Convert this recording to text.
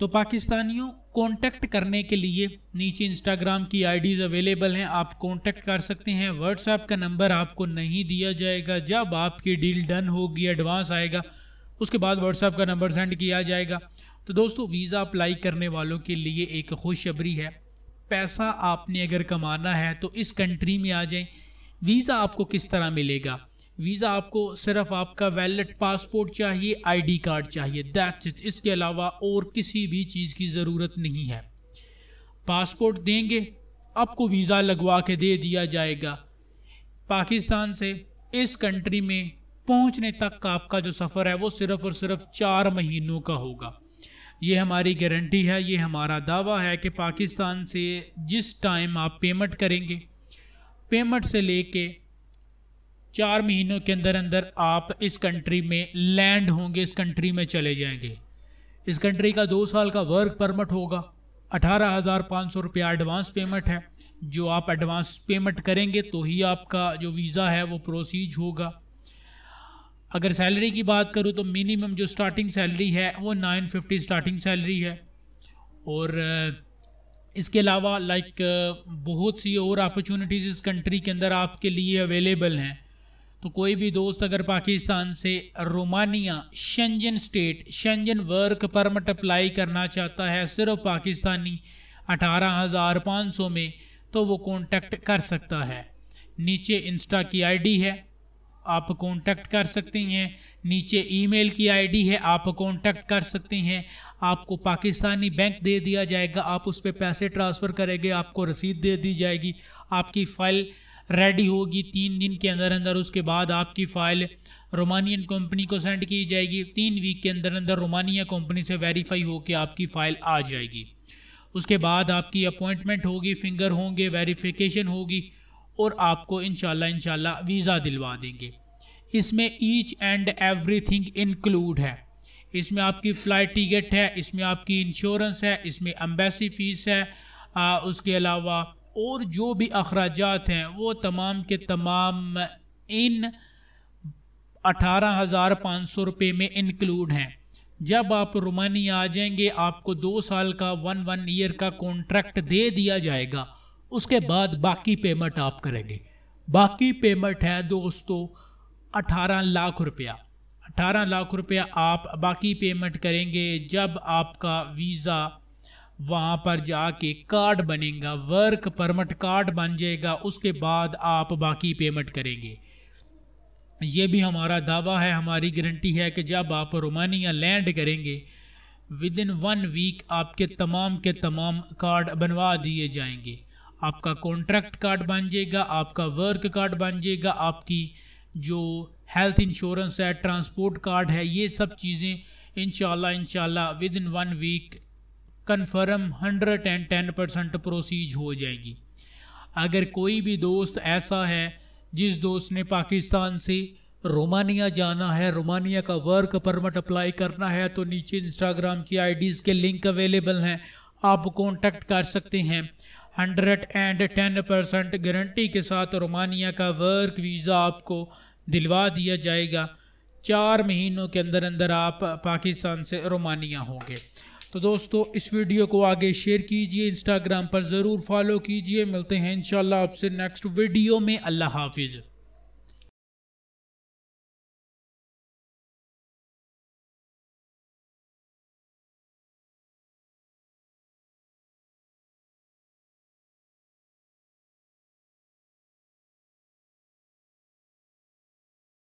तो पाकिस्तानियों कांटेक्ट करने के लिए नीचे इंस्टाग्राम की आईडीज अवेलेबल हैं आप कांटेक्ट कर सकते हैं व्हाट्सएप का नंबर आपको नहीं दिया जाएगा जब आपकी डील डन होगी एडवांस आएगा उसके बाद व्हाट्सएप का नंबर सेंड किया जाएगा तो दोस्तों वीज़ा अप्लाई करने वालों के लिए एक खुशखबरी है पैसा आपने अगर कमाना है तो इस कंट्री में आ जाएं वीज़ा आपको किस तरह मिलेगा वीज़ा आपको सिर्फ आपका वैलेट पासपोर्ट चाहिए आईडी कार्ड चाहिए दैट्स इट इसके अलावा और किसी भी चीज़ की ज़रूरत नहीं है पासपोर्ट देंगे आपको वीज़ा लगवा के दे दिया जाएगा पाकिस्तान से इस कंट्री में पहुंचने तक का आपका जो सफ़र है वो सिर्फ़ और सिर्फ चार महीनों का होगा ये हमारी गारंटी है ये हमारा दावा है कि पाकिस्तान से जिस टाइम आप पेमेंट करेंगे पेमेंट से लेके चार महीनों के अंदर अंदर आप इस कंट्री में लैंड होंगे इस कंट्री में चले जाएंगे इस कंट्री का दो साल का वर्क परमिट होगा अठारह हज़ार पाँच सौ रुपया एडवांस पेमेंट है जो आप एडवांस पेमेंट करेंगे तो ही आपका जो वीज़ा है वो प्रोसीज होगा अगर सैलरी की बात करूँ तो मिनिमम जो स्टार्टिंग सैलरी है वो नाइन फिफ्टी स्टार्टिंग सैलरी है और इसके अलावा लाइक बहुत सी और अपॉर्चुनिटीज़ इस कंट्री के अंदर आपके लिए अवेलेबल हैं तो कोई भी दोस्त अगर पाकिस्तान से Romania Schengen state Schengen work permit apply करना चाहता है सिर्फ पाकिस्तानी अठारह हज़ार पाँच सौ में तो वो कांटेक्ट कर सकता है नीचे इंस्टा की आईडी है आप कांटेक्ट कर सकती हैं नीचे ईमेल की आईडी है आप कांटेक्ट कर सकती हैं आपको पाकिस्तानी बैंक दे दिया जाएगा आप उस पर पैसे ट्रांसफ़र करेंगे आपको रसीद दे दी जाएगी आपकी फ़ाइल रेडी होगी तीन दिन के अंदर अंदर उसके बाद आपकी फ़ाइल रोमानियन कंपनी को सेंड की जाएगी तीन वीक के अंदर अंदर रोमानिया कंपनी से वेरीफाई होकर आपकी फ़ाइल आ जाएगी उसके बाद आपकी अपॉइंटमेंट होगी फिंगर होंगे वेरिफिकेशन होगी और आपको इन इनशाला वीज़ा दिलवा देंगे इसमें ईच एंड एवरीथिंग इंक्लूड है इसमें आपकी फ़्लाइट टिकट है इसमें आपकी इंश्योरेंस है इसमें एम्बेसी फ़ीस है आ, उसके अलावा और जो भी अखराजात हैं वो तमाम के तमाम इन अठारह हज़ार पाँच सौ रुपये में इंक्लूड हैं जब आप रोमानी आ जाएंगे आपको दो साल का वन वन ईयर का कॉन्ट्रैक्ट दे दिया जाएगा उसके बाद बाकी पेमेंट आप करेंगे बाकी पेमेंट है दोस्तों अठारह लाख रुपया अठारह लाख रुपया आप बाकी पेमेंट करेंगे जब आपका वीज़ा वहाँ पर जाके कार्ड बनेगा वर्क परमिट कार्ड बन जाएगा उसके बाद आप बाकी पेमेंट करेंगे ये भी हमारा दावा है हमारी गारंटी है कि जब आप रोमानिया लैंड करेंगे विद इन वन वीक आपके तमाम के तमाम कार्ड बनवा दिए जाएंगे आपका कॉन्ट्रैक्ट कार्ड बन जाएगा आपका वर्क कार्ड बन जाएगा आपकी जो हेल्थ इंश्योरेंस है ट्रांसपोर्ट कार्ड है ये सब चीज़ें इन शाला in within one week confirm hundred and ten percent process हो जाएगी अगर कोई भी दोस्त ऐसा है जिस दोस्त ने पाकिस्तान से रोमानिया जाना है रोमानिया का वर्क परमिट अप्लाई करना है तो नीचे इंस्टाग्राम की आईडीज़ के लिंक अवेलेबल हैं आप कॉन्टेक्ट कर सकते हैं hundred and ten percent guarantee के साथ रोमानिया का वर्क वीज़ा आपको दिलवा दिया जाएगा चार महीनों के अंदर अंदर आप पाकिस्तान से रोमानिया होंगे तो दोस्तों इस वीडियो को आगे शेयर कीजिए इंस्टाग्राम पर ज़रूर फॉलो कीजिए मिलते हैं इन आपसे नेक्स्ट वीडियो में अल्लाह हाफिज़